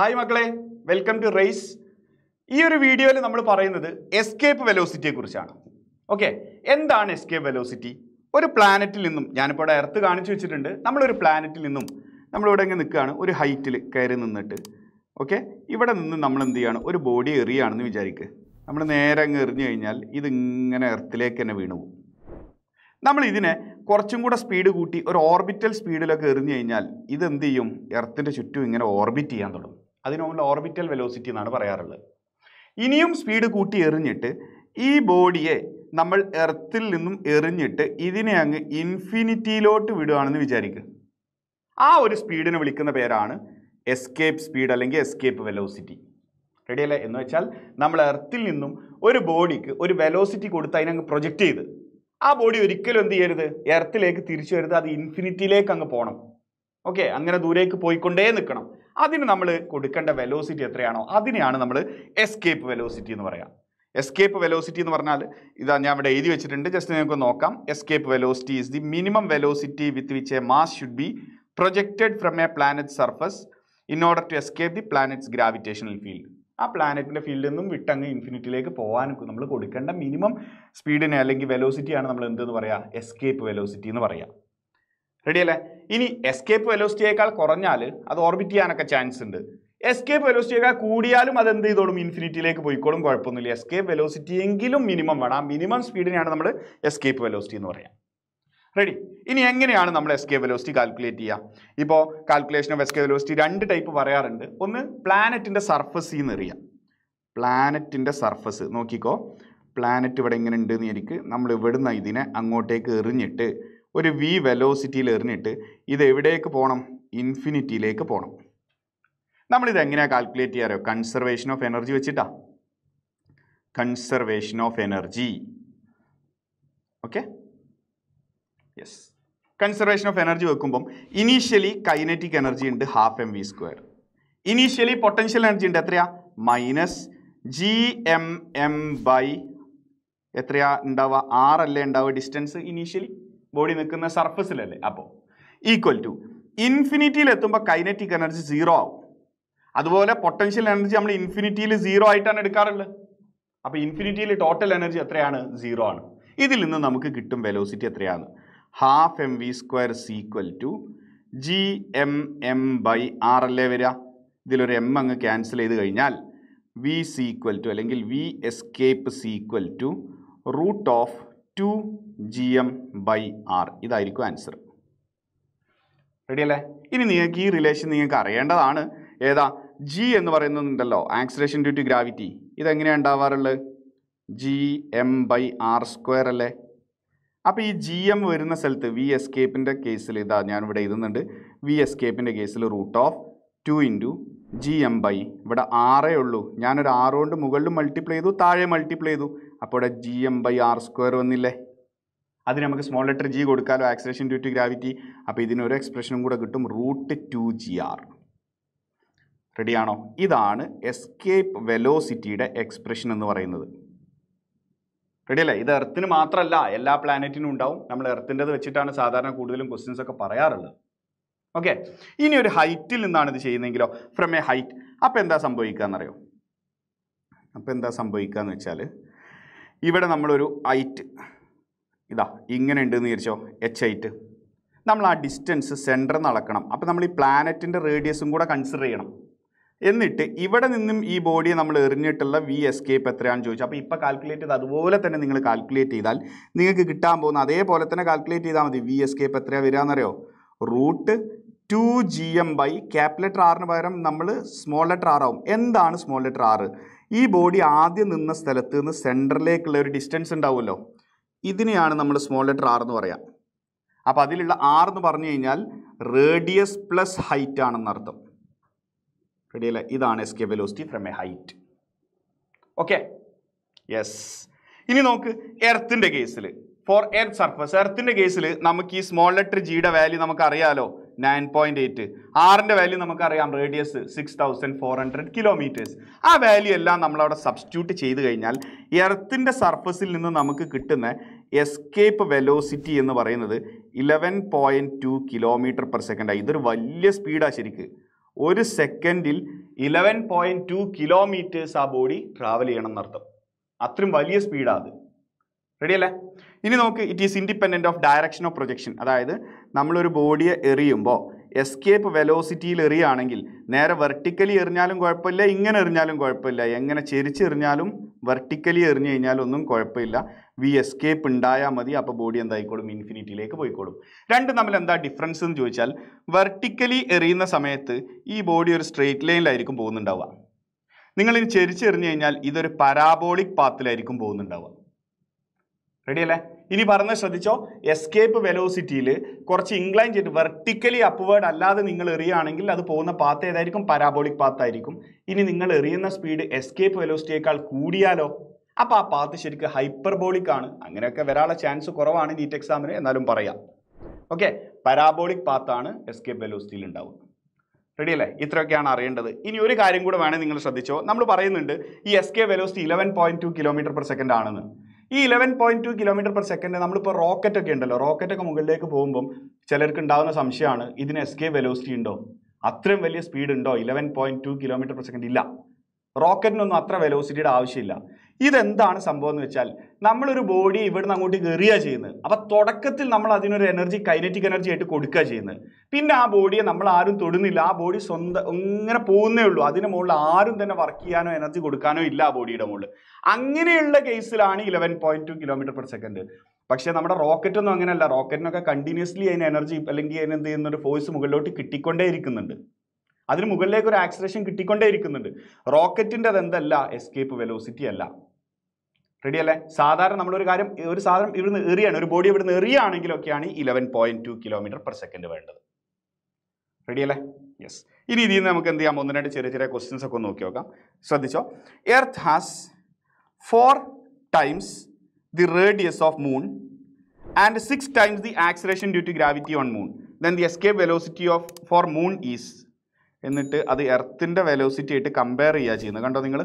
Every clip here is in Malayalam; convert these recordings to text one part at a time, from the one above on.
ഹായ് മക്കളെ വെൽക്കം ടു റേസ് ഈ ഒരു വീഡിയോയിൽ നമ്മൾ പറയുന്നത് എസ്കേപ്പ് വെലോസിറ്റിയെ കുറിച്ചാണ് ഓക്കെ എന്താണ് എസ്കേപ്പ് വെലോസിറ്റി ഒരു പ്ലാനറ്റിൽ നിന്നും ഞാനിപ്പോൾ ഇവിടെ എർത്ത് കാണിച്ചു വെച്ചിട്ടുണ്ട് നമ്മളൊരു പ്ലാനറ്റിൽ നിന്നും നമ്മളിവിടെ ഇങ്ങനെ നിൽക്കുകയാണ് ഒരു ഹൈറ്റിൽ കയറി നിന്നിട്ട് ഓക്കെ ഇവിടെ നിന്ന് നമ്മൾ എന്ത് ചെയ്യുകയാണ് ഒരു ബോഡി എറിയുകയാണെന്ന് വിചാരിക്കുക നമ്മൾ നേരെ അങ്ങ് എറിഞ്ഞു കഴിഞ്ഞാൽ ഇതിങ്ങനെ എർത്തിലേക്ക് തന്നെ വീണു പോകും നമ്മൾ ഇതിനെ കുറച്ചും കൂടെ സ്പീഡ് കൂട്ടി ഒരു ഓർബിറ്റൽ സ്പീഡിലൊക്കെ എറിഞ്ഞു കഴിഞ്ഞാൽ ഇതെന്ത് ചെയ്യും എർത്തിൻ്റെ ചുറ്റും ഇങ്ങനെ ഓർബിറ്റ് ചെയ്യാൻ തുടങ്ങും അതിനോട് ഓർബിറ്റൽ വെലോസിറ്റി എന്നാണ് പറയാറുള്ളത് ഇനിയും സ്പീഡ് കൂട്ടി എറിഞ്ഞിട്ട് ഈ ബോഡിയെ നമ്മൾ എർത്തിൽ നിന്നും എറിഞ്ഞിട്ട് ഇതിനെ അങ്ങ് ഇൻഫിനിറ്റിയിലോട്ട് വിടുകയാണെന്ന് വിചാരിക്കുക ആ ഒരു സ്പീഡിനെ വിളിക്കുന്ന പേരാണ് എസ്കേപ്പ് സ്പീഡ് അല്ലെങ്കിൽ എസ്കേപ്പ് വെലോസിറ്റി റെഡി അല്ലേ എന്ന് വെച്ചാൽ നമ്മൾ എർത്തിൽ നിന്നും ഒരു ബോഡിക്ക് ഒരു വെലോസിറ്റി കൊടുത്ത് അതിനങ്ങ് പ്രൊജക്റ്റ് ചെയ്ത് ആ ബോഡി ഒരിക്കലും എന്ത് ചെയ്യരുത് എർത്തിലേക്ക് തിരിച്ചു വരുത് അത് ഇൻഫിനിറ്റിയിലേക്ക് അങ്ങ് പോകണം ഓക്കെ അങ്ങനെ ദൂരേക്ക് പോയിക്കൊണ്ടേ നിൽക്കണം അതിന് നമ്മൾ കൊടുക്കേണ്ട വെലോസിറ്റി എത്രയാണോ അതിനെയാണ് നമ്മൾ എസ്കേപ്പ് വെലോസിറ്റി എന്ന് പറയുക എസ്കേപ്പ് വെലോസിറ്റി എന്ന് പറഞ്ഞാൽ ഇതാ ഞാൻ ഇവിടെ എഴുതി വെച്ചിട്ടുണ്ട് ജസ്റ്റ് നിങ്ങൾക്ക് നോക്കാം escape velocity is the minimum velocity with which a mass should be projected from a planet surface in order to escape the planet's gravitational field ആ പ്ലാനറ്റിൻ്റെ ഫീൽഡിൽ നിന്നും വിട്ടങ്ങ് ഇൻഫിനിറ്റിയിലേക്ക് പോകാനൊക്കെ നമ്മൾ കൊടുക്കേണ്ട മിനിമം സ്പീഡിനെ അല്ലെങ്കിൽ വെലോസിറ്റിയാണ് നമ്മൾ എന്തെന്ന് പറയുക എസ്കേപ്പ് വെലോസിറ്റി എന്ന് പറയാം റെഡി അല്ലേ ഇനി എസ്കേപ്പ് വെലോസിറ്റിയേക്കാൾ കുറഞ്ഞാൽ അത് ഓർബിറ്റ് ചെയ്യാനൊക്കെ ചാൻസ് ഉണ്ട് എസ്കേപ്പ് വെലോസിറ്റിയേക്കാൾ കൂടിയാലും അത് എന്ത് ചെയ്തോളും ഇൻഫിനിറ്റിയിലേക്ക് പോയിക്കോളും കുഴപ്പമൊന്നുമില്ല എസ്കേപ്പ് വെലോസിറ്റി എങ്കിലും മിനിമം വേണം ആ മിനിമം സ്പീഡിനെയാണ് നമ്മൾ എസ്കേപ്പ് വെലോസിറ്റി എന്ന് പറയാം റെഡി ഇനി എങ്ങനെയാണ് നമ്മൾ എസ്കേപ്പ് വെലോസിറ്റി കാൽക്കുലേറ്റ് ചെയ്യുക ഇപ്പോൾ കാൽക്കുലേഷൻ ഓഫ് എസ്കേപ്പ് വെലോസിറ്റി രണ്ട് ടൈപ്പ് പറയാറുണ്ട് ഒന്ന് പ്ലാനറ്റിൻ്റെ സർഫസ് എന്ന് അറിയാം പ്ലാനറ്റിൻ്റെ സർഫസ് നോക്കിക്കോ പ്ലാനറ്റ് ഇവിടെ എങ്ങനെ ഉണ്ട് എന്ന് എനിക്ക് നമ്മൾ ഇവിടുന്ന് ഇതിനെ അങ്ങോട്ടേക്ക് എറിഞ്ഞിട്ട് ഒരു വി വെലോസിറ്റിയിൽ എറിഞ്ഞിട്ട് ഇത് എവിടേക്ക് പോകണം ഇൻഫിനിറ്റിയിലേക്ക് പോകണം നമ്മളിത് എങ്ങനെയാണ് കാൽക്കുലേറ്റ് ചെയ്യാറോ കൺസർവേഷൻ ഓഫ് എനർജി വെച്ചിട്ടാ conservation of energy okay yes conservation of energy വെക്കുമ്പം ഇനീഷ്യലി കൈനറ്റിക് എനർജി ഉണ്ട് half M V square initially potential energy ഉണ്ട് എത്രയാ minus G M M by എത്രയാ ഉണ്ടാവുക ആറല്ലേ ഉണ്ടാവുക ഡിസ്റ്റൻസ് ഇനീഷ്യലി ബോഡി നിൽക്കുന്ന സർഫസിലല്ലേ അപ്പോൾ ഈക്വൽ ടു ഇൻഫിനിറ്റിയിൽ എത്തുമ്പോൾ കൈനറ്റിക് എനർജി സീറോ ആവും അതുപോലെ പൊട്ടൻഷ്യൽ എനർജി നമ്മൾ ഇൻഫിനിറ്റിയിൽ സീറോ ആയിട്ടാണ് എടുക്കാറുള്ളത് അപ്പോൾ ഇൻഫിനിറ്റിയിൽ ടോട്ടൽ എനർജി എത്രയാണ് സീറോ ആണ് ഇതിൽ നിന്ന് നമുക്ക് കിട്ടും വെലോസിറ്റി എത്രയാണ് half M V square equal to G M M by R അല്ലേ വരിക ഇതിലൊരു എം അങ്ങ് ക്യാൻസൽ ചെയ്ത് കഴിഞ്ഞാൽ വി സീക്വൽ ടു അല്ലെങ്കിൽ V escape equal to root of two G M by R ഇതായിരിക്കും ആൻസർ റെഡി അല്ലേ ഇനി നിങ്ങൾക്ക് ഈ റിലേഷൻ നിങ്ങൾക്ക് അറിയേണ്ടതാണ് ഏതാ ജി എന്ന് പറയുന്നുണ്ടല്ലോ ആക്സിലേഷൻ ഡ്യൂ ടു ഗ്രാവിറ്റി ഇതെങ്ങനെയാണ് ഉണ്ടാവാറുള്ളത് G M by R square അല്ലേ അപ്പോൾ ഈ ജി എം വരുന്ന സ്ഥലത്ത് വി എസ്കേപ്പിൻ്റെ കേസിൽ ഇതാ ഞാൻ ഇവിടെ എഴുതുന്നുണ്ട് വി എസ്കേപ്പിൻ്റെ കേസിൽ root of two into G M by ഇവിടെ ആറേ ഉള്ളൂ ഞാനൊരു ആറ് കൊണ്ട് മുകളിൽ മൾട്ടിപ്ലൈ ചെയ്തു താഴെ മൾട്ടിപ്ലൈ ചെയ്തു അപ്പോൾ ഇവിടെ G M by R square വന്നില്ലേ അതിന് നമുക്ക് സ്മോൾ ലെറ്റർ ജി കൊടുക്കാമല്ലോ ആക്സിലേഷൻ ഡ്യൂ ടു ഗ്രാവിറ്റി അപ്പോൾ ഇതിനൊരു എക്സ്പ്രഷനും കൂടെ കിട്ടും റൂട്ട് ടു ജി ആർ റെഡിയാണോ ഇതാണ് എസ്കേപ്പ് വെലോസിറ്റിയുടെ എക്സ്പ്രഷൻ എന്ന് പറയുന്നത് റെഡിയല്ലേ ഇത് എർത്തിന് മാത്രമല്ല എല്ലാ പ്ലാനറ്റിനും ഉണ്ടാവും നമ്മൾ എർത്തിൻ്റെത് വെച്ചിട്ടാണ് സാധാരണ കൂടുതലും ക്വസ്റ്റ്യൻസ് ഒക്കെ പറയാറുള്ളത് ഓക്കെ ഇനി ഒരു ഹൈറ്റിൽ നിന്നാണ് ഇത് ചെയ്യുന്നതെങ്കിലോ ഫ്രം എ ഹൈറ്റ് അപ്പോൾ എന്താ സംഭവിക്കുക എന്നറിയോ അപ്പോൾ എന്താ സംഭവിക്കുക എന്ന് വെച്ചാൽ ഇവിടെ നമ്മളൊരു ഹൈറ്റ് ഇതാ ഇങ്ങനെ എന്ന് വിചാരിച്ചോ എച്ച് എയ്റ്റ് നമ്മൾ ആ ഡിസ്റ്റൻസ് സെൻറ്ററിൽ നിന്ന് അളക്കണം അപ്പോൾ നമ്മൾ ഈ പ്ലാനറ്റിൻ്റെ റേഡിയസും കൂടെ കൺസിഡർ ചെയ്യണം എന്നിട്ട് ഇവിടെ നിന്നും ഈ ബോഡിയെ നമ്മൾ എറിഞ്ഞിട്ടുള്ള വി എസ്കേപ്പ് എത്രയാണെന്ന് ചോദിച്ചു അപ്പോൾ ഇപ്പോൾ കാൽക്കുലേറ്റ് ചെയ്ത് അതുപോലെ തന്നെ നിങ്ങൾ കാൽക്കുലേറ്റ് ചെയ്താൽ നിങ്ങൾക്ക് കിട്ടാൻ പോകുന്ന അതേപോലെ തന്നെ കാൽക്കുലേറ്റ് ചെയ്താൽ മതി വി എസ്കേപ്പ് എത്രയാണ് എന്നറിയോ root two G M by cap letter ആറിന് പകരം നമ്മൾ സ്മോൾ ലെറ്റർ ആറാവും എന്താണ് സ്മോൾ ലെറ്റർ ആറ് ഈ ബോഡി ആദ്യം നിന്ന സ്ഥലത്ത് നിന്ന് സെൻറ്ററിലേക്കുള്ള ഒരു ഡിസ്റ്റൻസ് ഉണ്ടാവുമല്ലോ ഇതിനെയാണ് നമ്മൾ സ്മോൾ ലെറ്റർ ആർ എന്ന് പറയാം അപ്പോൾ അതിലുള്ള ആർ എന്ന് പറഞ്ഞു കഴിഞ്ഞാൽ റേഡിയസ് പ്ലസ് ഹൈറ്റ് ആണെന്നർത്ഥം റെഡിയല്ല ഇതാണ് escape velocity from a height okay yes ഇനി നമുക്ക് എർത്തിൻ്റെ കേസിൽ ഫോർ എർത്ത് സർഫസ് എർത്തിൻ്റെ കേസിൽ നമുക്ക് ഈ സ്മോൾ ലെറ്റർ ജിയുടെ വാല്യൂ നമുക്ക് അറിയാലോ നയൻ പോയിൻറ്റ് എയ്റ്റ് ആറിൻ്റെ വാല്യൂ നമുക്കറിയാം radius six thousand four hundred kilometres ആ വാല്യൂ എല്ലാം നമ്മളവിടെ സബ്സ്റ്റിറ്റ്യൂട്ട് ചെയ്ത് കഴിഞ്ഞാൽ എർത്തിൻ്റെ സർഫസിൽ നിന്ന് നമുക്ക് കിട്ടുന്ന എസ്കേപ്പ് വെലോസിറ്റി എന്ന് പറയുന്നത് eleven point two kilometre per സെക്കൻഡായി ഇതൊരു വലിയ സ്പീഡാണ് ശരിക്ക് ഒരു സെക്കൻഡിൽ ഇലവൻ പോയിൻറ്റ് ടു കിലോമീറ്റേഴ്സ് ആ ബോഡി ട്രാവൽ ചെയ്യണം എന്നർത്ഥം അത്രയും വലിയ സ്പീഡാണ് അത് റെഡിയല്ലേ ഇനി നമുക്ക് it is independent of direction of projection അതായത് നമ്മളൊരു ബോഡിയെ എറിയുമ്പോൾ എസ്കേപ്പ് വെലോസിറ്റിയിൽ എറിയുകയാണെങ്കിൽ നേരെ വെർട്ടിക്കലി എറിഞ്ഞാലും കുഴപ്പമില്ല ഇങ്ങനെ എറിഞ്ഞാലും കുഴപ്പമില്ല എങ്ങനെ ചെരിച്ചെറിഞ്ഞാലും വെർട്ടിക്കലി എറിഞ്ഞു ഒന്നും കുഴപ്പമില്ല വി എസ്കേപ്പ് ഉണ്ടായാൽ മതി അപ്പോൾ ബോഡി എന്തായിക്കോളും ഇൻഫിനിറ്റിയിലേക്ക് പോയിക്കോളും രണ്ടും തമ്മിൽ എന്താ ഡിഫറൻസ് എന്ന് ചോദിച്ചാൽ വെർട്ടിക്കലി എറിയുന്ന സമയത്ത് ഈ ബോഡി ഒരു സ്ട്രെയിറ്റ് ലൈനിലായിരിക്കും പോകുന്നുണ്ടാവുക നിങ്ങളിനി ചെരിച്ചെറിഞ്ഞു കഴിഞ്ഞാൽ ഇതൊരു പരാബോളിക് പാത്തിലായിരിക്കും പോകുന്നുണ്ടാവുക റെഡി അല്ലേ ഇനി പറഞ്ഞ ശ്രദ്ധിച്ചോ എസ്കേപ്പ് വെലോസിറ്റിയിൽ കുറച്ച് ഇൻക്ലൈൻ ചെയ്ത് വെർട്ടിക്കലി അപ്വേർഡ് അല്ലാതെ നിങ്ങൾ എറിയുകയാണെങ്കിൽ അത് പോകുന്ന പാത്ത് ഏതായിരിക്കും പാരാബോളിക് പാത്ത് ആയിരിക്കും ഇനി നിങ്ങൾ എറിയുന്ന സ്പീഡ് എസ്കേപ്പ് വെലോസിറ്റിയേക്കാൾ കൂടിയാലോ അപ്പോൾ ആ പാത്ത് ശരിക്കും ഹൈപ്പർബോളിക് ആണ് അങ്ങനെയൊക്കെ വരാനുള്ള ചാൻസ് കുറവാണ് നീറ്റ് എക്സാമിന് എന്നാലും പറയാം ഓക്കെ പാരാബോളിക് പാത്താണ് എസ്കേപ്പ് വെലോസിറ്റിയിൽ ഉണ്ടാവുന്നത് റെഡി അല്ലേ ഇത്രയൊക്കെയാണ് അറിയേണ്ടത് ഇനി ഒരു കാര്യം കൂടെ വേണേൽ നിങ്ങൾ ശ്രദ്ധിച്ചോ നമ്മൾ പറയുന്നുണ്ട് ഈ escape velocity eleven point two kilometre per second ആണെന്ന് ഈ eleven point two kilometre per second നമ്മളിപ്പോൾ റോക്കറ്റ് ഒക്കെ ഉണ്ടല്ലോ റോക്കറ്റ് ഒക്കെ മുകളിലേക്ക് പോകുമ്പം ചിലർക്ക് ഉണ്ടാകുന്ന സംശയമാണ് ഇതിന് എസ് കെ വെലോസിറ്റി ഉണ്ടോ അത്രയും വലിയ സ്പീഡ് ഉണ്ടോ eleven point two kilometre per second ഇല്ല റോക്കറ്റിനൊന്നും അത്ര വെലോസിറ്റിയുടെ ആവശ്യമില്ല ഇതെന്താണ് സംഭവം എന്ന് വെച്ചാൽ നമ്മളൊരു ബോഡി നിന്ന് അങ്ങോട്ട് കയറുക ചെയ്യുന്നത് അപ്പോൾ തുടക്കത്തിൽ നമ്മൾ അതിനൊരു എനർജി കൈനറ്റിക് എനർജി ആയിട്ട് കൊടുക്കുക ചെയ്യുന്നത് പിന്നെ ആ ബോഡിയെ നമ്മൾ ആരും തൊടുന്നില്ല ആ ബോഡി സ്വന്തം ഇങ്ങനെ പോകുന്നേ ഉള്ളൂ അതിന് മുകളിൽ ആരും തന്നെ വർക്ക് ചെയ്യാനോ എനർജി കൊടുക്കാനോ ഇല്ല ആ ബോഡിയുടെ മുകളിൽ അങ്ങനെയുള്ള കേസിലാണ് eleven point two kilometre per second പക്ഷേ നമ്മുടെ റോക്കറ്റൊന്നും അങ്ങനെയല്ല റോക്കറ്റിനൊക്കെ കണ്ടിന്യൂസ്ലി അതിന് എനർജി അല്ലെങ്കിൽ അതിനെന്ത് ചെയ്യുന്ന ഒരു ഫോഴ്സ് മുകളിലോട്ട് കിട്ടിക്കൊണ്ടേ ഇരിക്കുന്നുണ്ട് അതിന് മുകളിലേക്ക് ഒരു ആക്സിലേഷൻ കിട്ടിക്കൊണ്ടേ ഇരിക്കുന്നുണ്ട് റോക്കറ്റിൻ്റെ അതെന്തല്ല എസ്കേപ്പ് വെലോസിറ്റി അല്ല റെഡി അല്ലേ സാധാരണ നമ്മളൊരു കാര്യം ഒരു സാധനം ഇവിടുന്ന് എറിയാണ് ഒരു ബോഡി ഇവിടുന്ന് എറിയാണെങ്കിലൊക്കെയാണ് eleven point two kilometre per second വേണ്ടത് റെഡി അല്ലേ യെസ് ഈ രീതിയിൽ നമുക്ക് എന്ത് ചെയ്യാം ഒന്ന് രണ്ട് ചെറിയ ചെറിയ ക്വസ്റ്റ്യൻസ് ഒക്കെ നോക്കി നോക്കാം ശ്രദ്ധിച്ചോ Earth has four times the radius of moon and six times the acceleration due to gravity on moon then the escape velocity of for moon is എന്നിട്ട് അത് എർത്തിൻ്റെ വെലോസിറ്റി ആയിട്ട് കമ്പയർ ചെയ്യുക ചെയ്യുന്നത് കണ്ടോ നിങ്ങൾ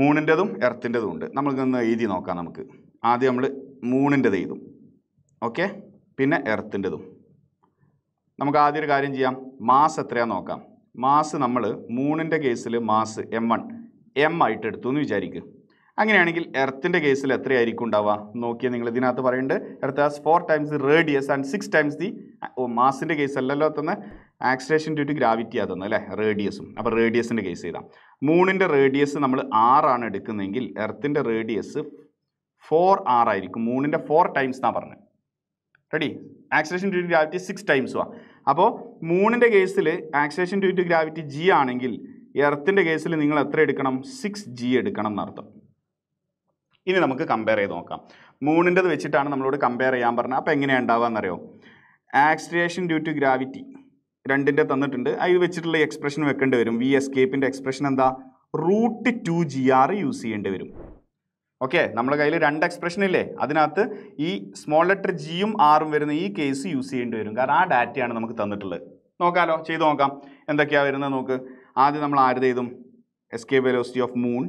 മൂണിൻ്റെതും എർത്തിൻ്റെതും ഉണ്ട് നമ്മൾക്ക് എഴുതി നോക്കാം നമുക്ക് ആദ്യം നമ്മൾ മൂണിൻ്റെത് എഴുതും ഓക്കെ പിന്നെ എർത്തിൻ്റെതും നമുക്ക് ആദ്യം ഒരു കാര്യം ചെയ്യാം മാസ് എത്രയാണെന്ന് നോക്കാം മാസ് നമ്മൾ മൂണിൻ്റെ കേസിൽ മാസ് എം വൺ എം ആയിട്ട് എടുത്തു എന്ന് വിചാരിക്കുക അങ്ങനെയാണെങ്കിൽ എർത്തിൻ്റെ കേസിൽ എത്രയായിരിക്കും ഉണ്ടാവുക നോക്കിയാൽ നിങ്ങൾ ഇതിനകത്ത് പറയുന്നുണ്ട് Earth has four times the radius and six times the മാസിൻ്റെ കേസ് അല്ലല്ലോ തന്നെ ആക്സിലേഷൻ ഡ്യൂ ടു ഗ്രാവിറ്റി ആ അല്ലേ റേഡിയസും അപ്പോൾ റേഡിയസിൻ്റെ കേസ് ചെയ്താൽ മൂണിൻ്റെ റേഡിയസ് നമ്മൾ ആറാണ് എടുക്കുന്നതെങ്കിൽ എർത്തിൻ്റെ റേഡിയസ് ഫോർ ആറായിരിക്കും മൂണിൻ്റെ ഫോർ ടൈംസ് എന്നാണ് പറഞ്ഞത് ready acceleration due to gravity six times വാ അപ്പോൾ മൂണിൻ്റെ കേസിൽ acceleration due to gravity G ആണെങ്കിൽ എർത്തിൻ്റെ കേസിൽ നിങ്ങൾ എത്ര എടുക്കണം സിക്സ് ജി എടുക്കണം എന്നർത്ഥം ഇനി നമുക്ക് കമ്പയർ ചെയ്ത് നോക്കാം മൂണിൻ്റെത് വെച്ചിട്ടാണ് നമ്മളോട് കമ്പയർ ചെയ്യാൻ പറഞ്ഞത് അപ്പോൾ എങ്ങനെയാണ് ഉണ്ടാവുകയെന്നറിയോ ആക്സിലേഷൻ ഡ്യൂ ടു ഗ്രാവിറ്റി രണ്ടിൻ്റെ തന്നിട്ടുണ്ട് അതിൽ വെച്ചിട്ടുള്ള എക്സ്പ്രഷൻ വെക്കേണ്ടി വരും വി എസ്കേപ്പിൻ്റെ എക്സ്പ്രഷൻ എന്താ root two G R use ചെയ്യേണ്ടി വരും ഓക്കെ നമ്മുടെ കയ്യിൽ രണ്ട് എക്സ്പ്രഷൻ ഇല്ലേ അതിനകത്ത് ഈ സ്മോൾ ലെറ്റർ ജിയും ആറും വരുന്ന ഈ കേസ് യൂസ് ചെയ്യേണ്ടി വരും കാരണം ആ ഡാറ്റയാണ് നമുക്ക് തന്നിട്ടുള്ളത് നോക്കാലോ ചെയ്ത് നോക്കാം എന്തൊക്കെയാണ് വരുന്നത് നോക്ക് ആദ്യം നമ്മൾ ആര് ചെയ്തും escape velocity of moon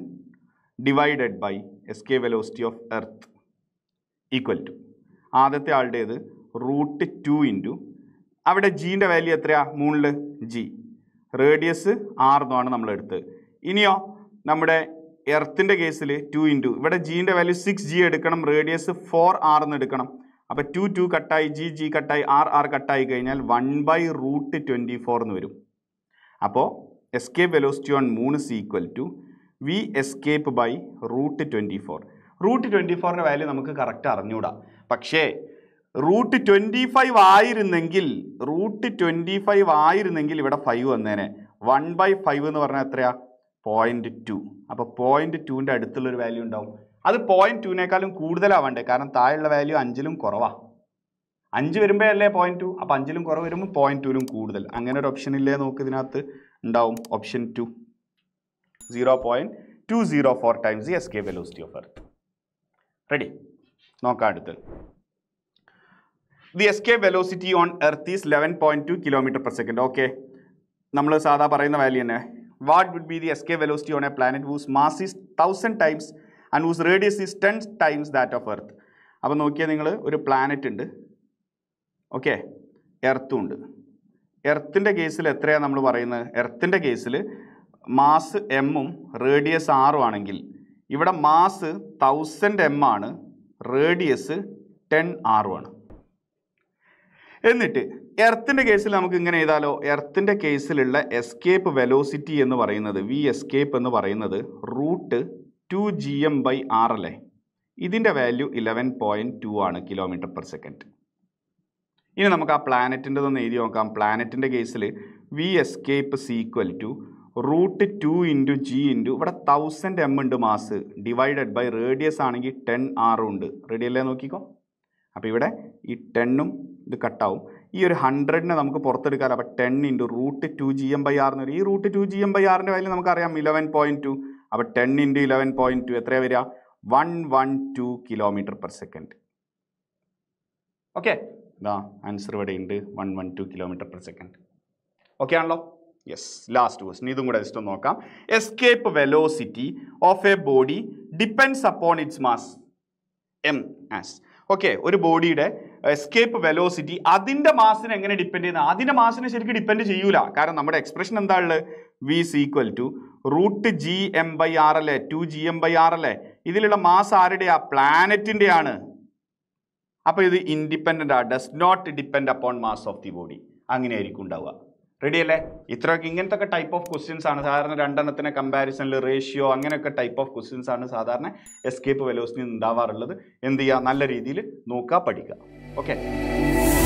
divided by escape velocity of Earth equal to ആദ്യത്തെ ആളുടേത് റൂട്ട് ടു ഇൻറ്റു അവിടെ ജീൻ്റെ വാല്യൂ എത്രയാ മൂണിൽ ജി റേഡിയസ് ആർ എന്നാണ് നമ്മൾ എടുത്തത് ഇനിയോ നമ്മുടെ എർത്തിൻ്റെ കേസിൽ ടു ഇൻറ്റു ഇവിടെ ജീൻ്റെ വാല്യൂ സിക്സ് ജി എടുക്കണം റേഡിയസ് ഫോർ ആർ എന്ന് എടുക്കണം അപ്പോൾ ടു ടു കട്ടായി ജി ജി കട്ടായി ആർ ആർ കട്ടായി കഴിഞ്ഞാൽ one by root twenty four എന്ന് വരും അപ്പോൾ എസ് കെ വെലോസ്റ്റി ഓൺ മൂന്ന് is equal to V escape by root twenty four root twenty ഫോറിൻ്റെ വാല്യൂ നമുക്ക് കറക്റ്റ് അറിഞ്ഞൂടാ പക്ഷേ റൂട്ട് ട്വൻറ്റി ഫൈവ് ആയിരുന്നെങ്കിൽ റൂട്ട് ട്വൻറ്റി ഫൈവ് ആയിരുന്നെങ്കിൽ ഇവിടെ ഫൈവ് വന്നേനെ വൺ ബൈ ഫൈവ് എന്ന് പറഞ്ഞാൽ എത്രയാ പോയിൻ്റ് ടു അപ്പോൾ പോയിൻ്റ് ടുവിൻ്റെ അടുത്തുള്ളൊരു വാല്യൂ ഉണ്ടാവും അത് പോയിൻറ്റ് ടുവിനേക്കാളും കൂടുതലാവണ്ടേ കാരണം താഴെയുള്ള വാല്യൂ അഞ്ചിലും കുറവാണ് അഞ്ച് വരുമ്പോഴല്ലേ പോയിൻറ്റ് ടു അപ്പോൾ അഞ്ചിലും കുറവ് വരുമ്പോൾ പോയിൻറ്റ് ടുവിലും കൂടുതൽ അങ്ങനെ ഒരു ഓപ്ഷൻ ഇല്ലേ നോക്ക് ഇതിനകത്ത് ഉണ്ടാവും option two 0.204 times the escape velocity of Earth. Ready? നോക്കാം അടുത്ത് the escape velocity on Earth is eleven point two kilometre per second okay നമ്മൾ സാധാ പറയുന്ന വാല്യൂ തന്നെ what would be the escape velocity on a planet whose mass is thousand times and whose radius is ten times that of Earth അപ്പോൾ നോക്കിയാൽ നിങ്ങൾ ഒരു പ്ലാനറ്റ് ഉണ്ട് ഓക്കെ എർത്തും ഉണ്ട് എർത്തിൻ്റെ കേസിൽ എത്രയാണ് നമ്മൾ പറയുന്നത് എർത്തിൻ്റെ കേസിൽ മാസ് എമ്മും റേഡിയസ് ആറും ആണെങ്കിൽ ഇവിടെ മാസ് തൗസൻഡ് എം ആണ് റേഡിയസ് ടെൻ ആറും ആണ് എന്നിട്ട് എർത്തിൻ്റെ കേസിൽ നമുക്ക് ഇങ്ങനെ ചെയ്താലോ എർത്തിൻ്റെ കേസിലുള്ള എസ്കേപ്പ് വെലോസിറ്റി എന്ന് പറയുന്നത് വി എസ്കേപ്പ് എന്ന് പറയുന്നത് root two G M by R അല്ലേ ഇതിൻ്റെ വാല്യൂ ഇലവൻ പോയിൻറ്റ് ടു ആണ് കിലോമീറ്റർ പെർ സെക്കൻഡ് ഇനി നമുക്ക് ആ പ്ലാനറ്റിൻ്റെതൊന്ന് എഴുതി നോക്കാം പ്ലാനറ്റിൻ്റെ കേസിൽ V escape equal to root two into G into ഇവിടെ തൗസൻഡ് എം ഉണ്ട് മാസ് ഡിവൈഡഡ് ബൈ റേഡിയസ് ആണെങ്കിൽ ടെൻ ആറും ഉണ്ട് റെഡി അല്ലേ നോക്കിക്കോ അപ്പോൾ ഇവിടെ ഈ ടെണ്ണും ഇത് കട്ടാവും ഈ ഒരു ഹൺഡ്രഡിനെ നമുക്ക് പുറത്തെടുക്കാമല്ലോ അപ്പോൾ ten into root two G M by R വരും ഈ root two G M by ആറിൻ്റെ വാല്യൂ നമുക്കറിയാം ഇലവൻ പോയിൻറ്റ് ടു അപ്പോൾ ten into eleven point two എത്രയാണ് വരിക one one two kilometre per second okay ഇതാ ആൻസർ ഇവിടെ ഉണ്ട് one one two kilometre per second okay ആണല്ലോ യെസ് ലാസ്റ്റ് ക്വസ്റ്റൻ ഇതും കൂടെ ജസ്റ്റ് ഒന്ന് നോക്കാം escape velocity of a body depends upon its mass M as okay ഒരു ബോഡിയുടെ എസ്കേപ്പ് വെലോസിറ്റി അതിൻ്റെ മാസിനെ എങ്ങനെ ഡിപ്പെൻഡ് ചെയ്യുന്ന അതിൻ്റെ മാസിനെ ശരിക്കും ഡിപ്പെൻഡ് ചെയ്യൂല കാരണം നമ്മുടെ എക്സ്പ്രഷൻ എന്താ ഉള്ളത് V equal to root G M by R അല്ലേ two G M by R അല്ലേ ഇതിലുള്ള മാസ് ആരുടെയാ പ്ലാനറ്റിൻ്റെയാണ് അപ്പോൾ ഇത് ഇൻഡിപെൻഡൻ്റ് ആ does not depend upon mass of the body അങ്ങനെയായിരിക്കും ഉണ്ടാവുക റെഡി അല്ലേ ഇത്രയൊക്കെ ഇങ്ങനത്തെ ടൈപ്പ് ഓഫ് ക്വസ്റ്റ്യൻസ് ആണ് സാധാരണ രണ്ടെണ്ണത്തിനെ കമ്പാരിസണിൽ റേഷ്യോ അങ്ങനെയൊക്കെ ടൈപ്പ് ഓഫ് ക്വസ്റ്റ്യൻസ് ആണ് സാധാരണ എസ്കേപ്പ് വെലോസിറ്റി ഉണ്ടാവാറുള്ളത് എന്ത് ചെയ്യുക നല്ല രീതിയിൽ നോക്കുക പഠിക്കുക ഓക്കെ